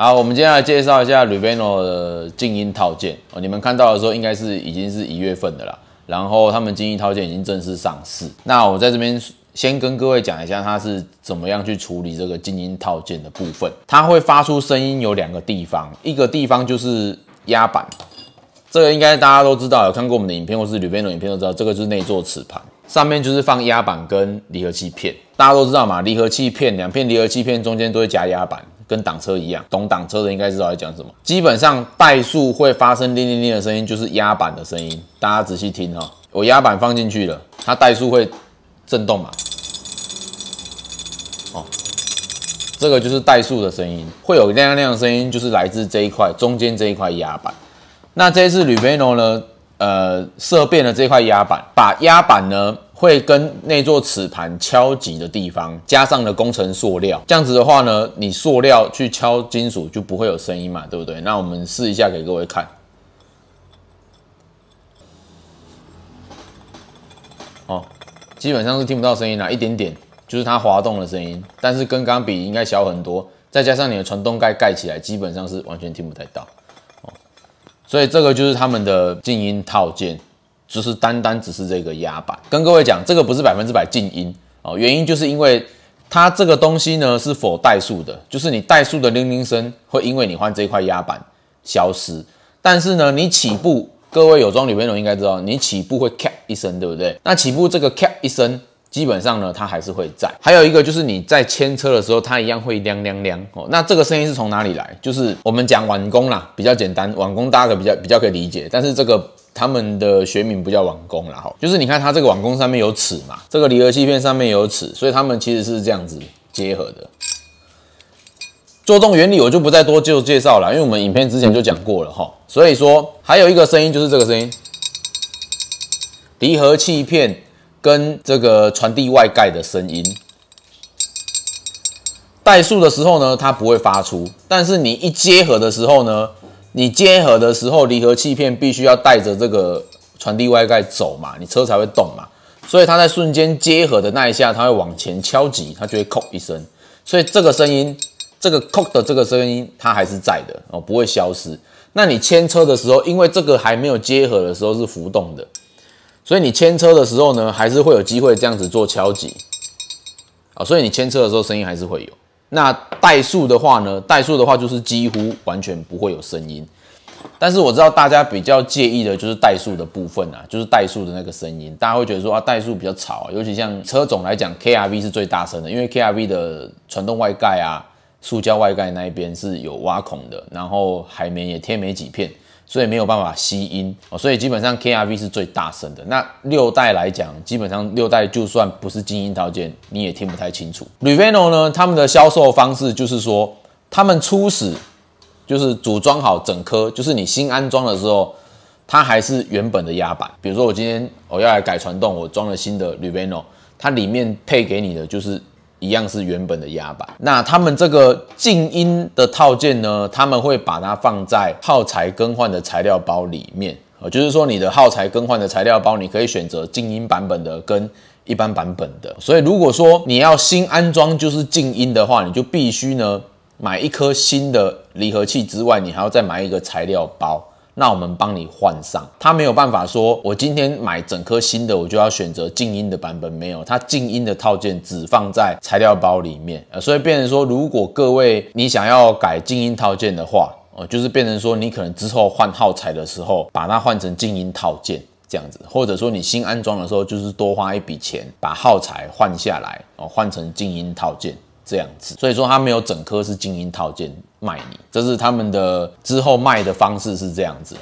好，我们接下来介绍一下 Revano 的静音套件哦。你们看到的时候，应该是已经是一月份的啦。然后他们静音套件已经正式上市。那我在这边先跟各位讲一下，它是怎么样去处理这个静音套件的部分。它会发出声音有两个地方，一个地方就是压板，这个应该大家都知道，有看过我们的影片或是 Revano 影片都知道，这个就是内座磁盘，上面就是放压板跟离合器片。大家都知道嘛，离合器片两片离合器片中间都会夹压板。跟挡车一样，懂挡车的应该知道在讲什么。基本上怠速会发生叮叮叮的声音，就是压板的声音。大家仔细听哈，我压板放进去了，它怠速会震动嘛？哦，这个就是怠速的声音，会有亮亮的声音，就是来自这一块中间这一块压板。那这次铝贝诺呢，呃，色变的这块压板，把压板呢。会跟那座磁盘敲击的地方，加上了工程塑料，这样子的话呢，你塑料去敲金属就不会有声音嘛，对不对？那我们试一下给各位看。哦，基本上是听不到声音啦，一点点，就是它滑动的声音，但是跟钢笔应该小很多。再加上你的传动盖盖起来，基本上是完全听不太到。哦，所以这个就是他们的静音套件。就是单单只是这个压板，跟各位讲，这个不是百分之百静音哦，原因就是因为它这个东西呢是否怠速的，就是你怠速的铃铃声会因为你换这块压板消失，但是呢，你起步，各位有装女朋友应该知道，你起步会咔一声，对不对？那起步这个咔一声，基本上呢它还是会在。还有一个就是你在牵车的时候，它一样会亮亮亮哦。那这个声音是从哪里来？就是我们讲晚工啦，比较简单，晚工大家可比较比较可以理解，但是这个。他们的学名不叫网工了哈，就是你看它这个网工上面有齿嘛，这个离合器片上面有齿，所以他们其实是这样子结合的。做动原理我就不再多就介绍了，因为我们影片之前就讲过了哈。所以说还有一个声音就是这个声音，离合器片跟这个传递外盖的声音。怠速的时候呢，它不会发出，但是你一结合的时候呢。你接合的时候，离合器片必须要带着这个传递外盖走嘛，你车才会动嘛。所以它在瞬间接合的那一下，它会往前敲击，它就会扣一声。所以这个声音，这个扣的这个声音，它还是在的哦，不会消失。那你牵车的时候，因为这个还没有接合的时候是浮动的，所以你牵车的时候呢，还是会有机会这样子做敲击啊。所以你牵车的时候，声音还是会有。那怠速的话呢？怠速的话就是几乎完全不会有声音，但是我知道大家比较介意的就是怠速的部分啊，就是怠速的那个声音，大家会觉得说啊怠速比较吵，尤其像车总来讲，K R V 是最大声的，因为 K R V 的传动外盖啊、塑胶外盖那一边是有挖孔的，然后海绵也贴没几片。所以没有办法吸音哦，所以基本上 K R V 是最大声的。那六代来讲，基本上六代就算不是静音套件，你也听不太清楚。r 铝 Veno 呢，他们的销售方式就是说，他们初始就是组装好整颗，就是你新安装的时候，它还是原本的压板。比如说我今天我要来改传动，我装了新的 r 铝 Veno，它里面配给你的就是。一样是原本的压板，那他们这个静音的套件呢？他们会把它放在耗材更换的材料包里面，呃，就是说你的耗材更换的材料包，你可以选择静音版本的跟一般版本的。所以如果说你要新安装就是静音的话，你就必须呢买一颗新的离合器之外，你还要再买一个材料包。那我们帮你换上，他没有办法说，我今天买整颗新的，我就要选择静音的版本，没有，它静音的套件只放在材料包里面，所以变成说，如果各位你想要改静音套件的话，哦，就是变成说，你可能之后换耗材的时候，把它换成静音套件这样子，或者说你新安装的时候，就是多花一笔钱，把耗材换下来，哦，换成静音套件。这样子，所以说它没有整颗是静音套件卖你，这是他们的之后卖的方式是这样子。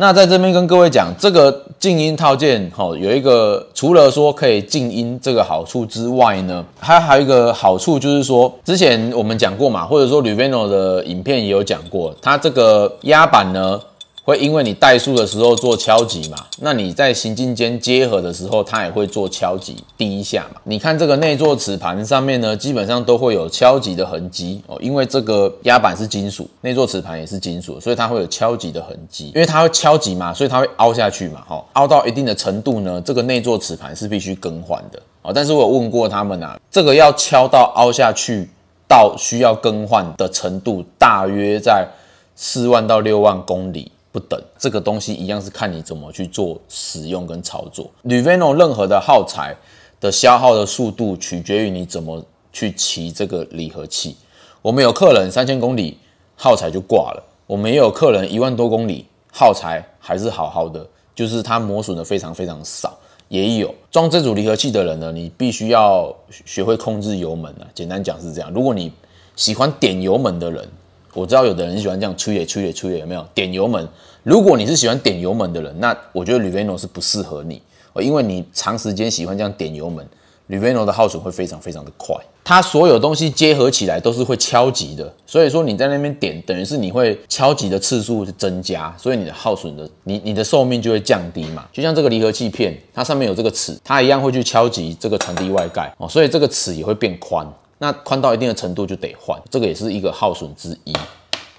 那在这边跟各位讲，这个静音套件，好，有一个除了说可以静音这个好处之外呢，它还有一个好处就是说，之前我们讲过嘛，或者说 r e v i n o 的影片也有讲过，它这个压板呢。会因为你怠速的时候做敲击嘛？那你在行进间结合的时候，它也会做敲击第一下嘛？你看这个内座磁盘上面呢，基本上都会有敲击的痕迹哦。因为这个压板是金属，内座磁盘也是金属，所以它会有敲击的痕迹。因为它会敲击嘛，所以它会凹下去嘛。哈，凹到一定的程度呢，这个内座磁盘是必须更换的哦。但是我有问过他们啊，这个要敲到凹下去到需要更换的程度，大约在四万到六万公里。不等这个东西一样是看你怎么去做使用跟操作。r e v e n o 任何的耗材的消耗的速度取决于你怎么去骑这个离合器。我们有客人三千公里耗材就挂了，我们也有客人一万多公里耗材还是好好的，就是它磨损的非常非常少。也有装这组离合器的人呢，你必须要学会控制油门啊。简单讲是这样，如果你喜欢点油门的人。我知道有的人喜欢这样吹野、吹野、吹野，有没有点油门？如果你是喜欢点油门的人，那我觉得 r v 旅 n o 是不适合你，因为你长时间喜欢这样点油门，旅 n o 的耗损会非常非常的快。它所有东西结合起来都是会敲击的，所以说你在那边点，等于是你会敲击的次数是增加，所以你的耗损的你你的寿命就会降低嘛。就像这个离合器片，它上面有这个齿，它一样会去敲击这个传递外盖哦，所以这个齿也会变宽。那宽到一定的程度就得换，这个也是一个耗损之一。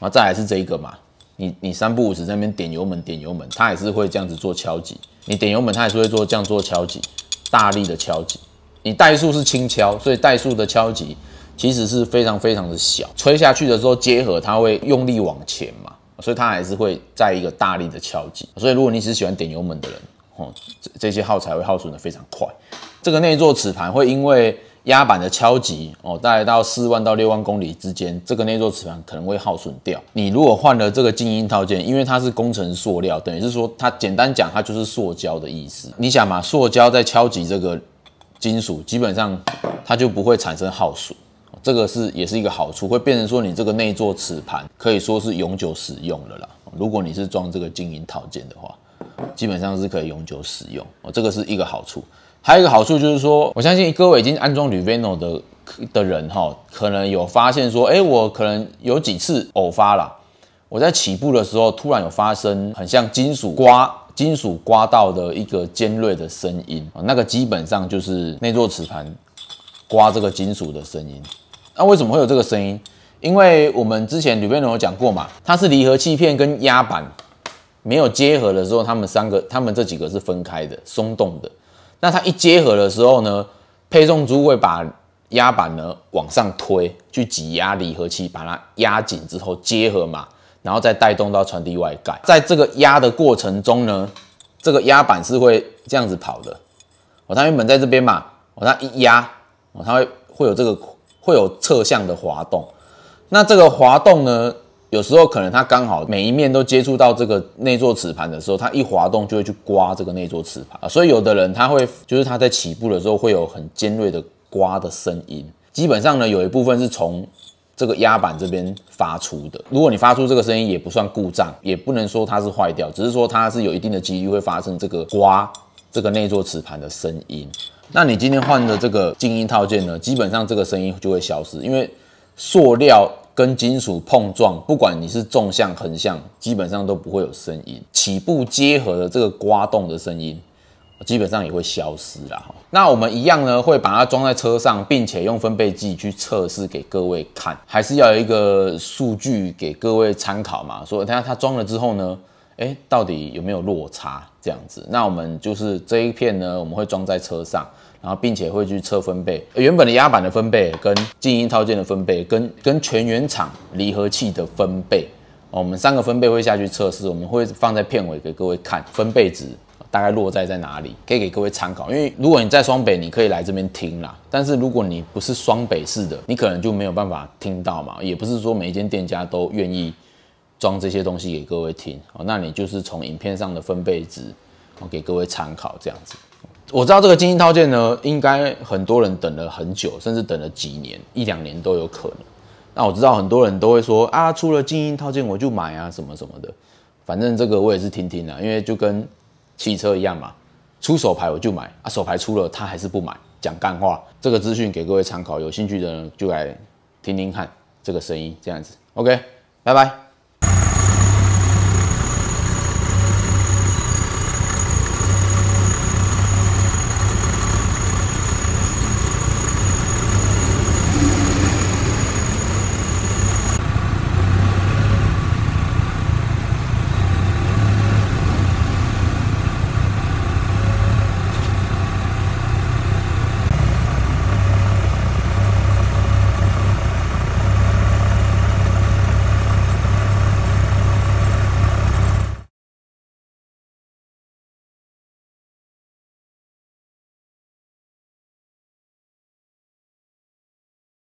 啊，再来是这一个嘛，你你三不五时那边点油门点油门，它还是会这样子做敲击。你点油门它也是会做这样做敲击，大力的敲击。你怠速是轻敲，所以怠速的敲击其实是非常非常的小。吹下去的时候结合它会用力往前嘛，所以它还是会在一个大力的敲击。所以如果你是喜欢点油门的人，哦这这些耗材会耗损的非常快。这个内座齿盘会因为。压板的敲击哦，大概到四万到六万公里之间，这个内座磁盘可能会耗损掉。你如果换了这个静音套件，因为它是工程塑料，等于是说它简单讲它就是塑胶的意思。你想嘛，塑胶在敲击这个金属，基本上它就不会产生耗损，这个是也是一个好处，会变成说你这个内座磁盘可以说是永久使用的啦。如果你是装这个静音套件的话，基本上是可以永久使用哦，这个是一个好处。还有一个好处就是说，我相信各位已经安装铝 veno 的的人哈，可能有发现说，哎，我可能有几次偶发了，我在起步的时候突然有发生很像金属刮、金属刮到的一个尖锐的声音，那个基本上就是内座磁盘刮这个金属的声音。那为什么会有这个声音？因为我们之前吕 v 龙 n o 有讲过嘛，它是离合器片跟压板没有结合的时候，它们三个、它们这几个是分开的、松动的。那它一结合的时候呢，配重珠会把压板呢往上推，去挤压离合器，把它压紧之后结合嘛，然后再带动到传递外盖。在这个压的过程中呢，这个压板是会这样子跑的。哦，它原本在这边嘛，往它一压，哦，它会会有这个会有侧向的滑动。那这个滑动呢？有时候可能它刚好每一面都接触到这个内座磁盘的时候，它一滑动就会去刮这个内座磁盘啊，所以有的人他会就是他在起步的时候会有很尖锐的刮的声音，基本上呢有一部分是从这个压板这边发出的。如果你发出这个声音也不算故障，也不能说它是坏掉，只是说它是有一定的几率会发生这个刮这个内座磁盘的声音。那你今天换的这个静音套件呢，基本上这个声音就会消失，因为塑料。跟金属碰撞，不管你是纵向、横向，基本上都不会有声音。起步结合的这个刮动的声音，基本上也会消失了。那我们一样呢，会把它装在车上，并且用分贝计去测试给各位看，还是要有一个数据给各位参考嘛？说它它装了之后呢？哎，到底有没有落差？这样子，那我们就是这一片呢，我们会装在车上，然后并且会去测分贝，原本的压板的分贝，跟静音套件的分贝，跟跟全原厂离合器的分贝，我们三个分贝会下去测试，我们会放在片尾给各位看分贝值大概落在在哪里，可以给各位参考。因为如果你在双北，你可以来这边听啦，但是如果你不是双北市的，你可能就没有办法听到嘛，也不是说每一间店家都愿意。装这些东西给各位听哦，那你就是从影片上的分贝值我给各位参考这样子。我知道这个静音套件呢，应该很多人等了很久，甚至等了几年、一两年都有可能。那我知道很多人都会说啊，出了静音套件我就买啊，什么什么的。反正这个我也是听听啦，因为就跟汽车一样嘛，出手牌我就买啊，手牌出了他还是不买，讲干话。这个资讯给各位参考，有兴趣的人就来听听看这个声音这样子。OK，拜拜。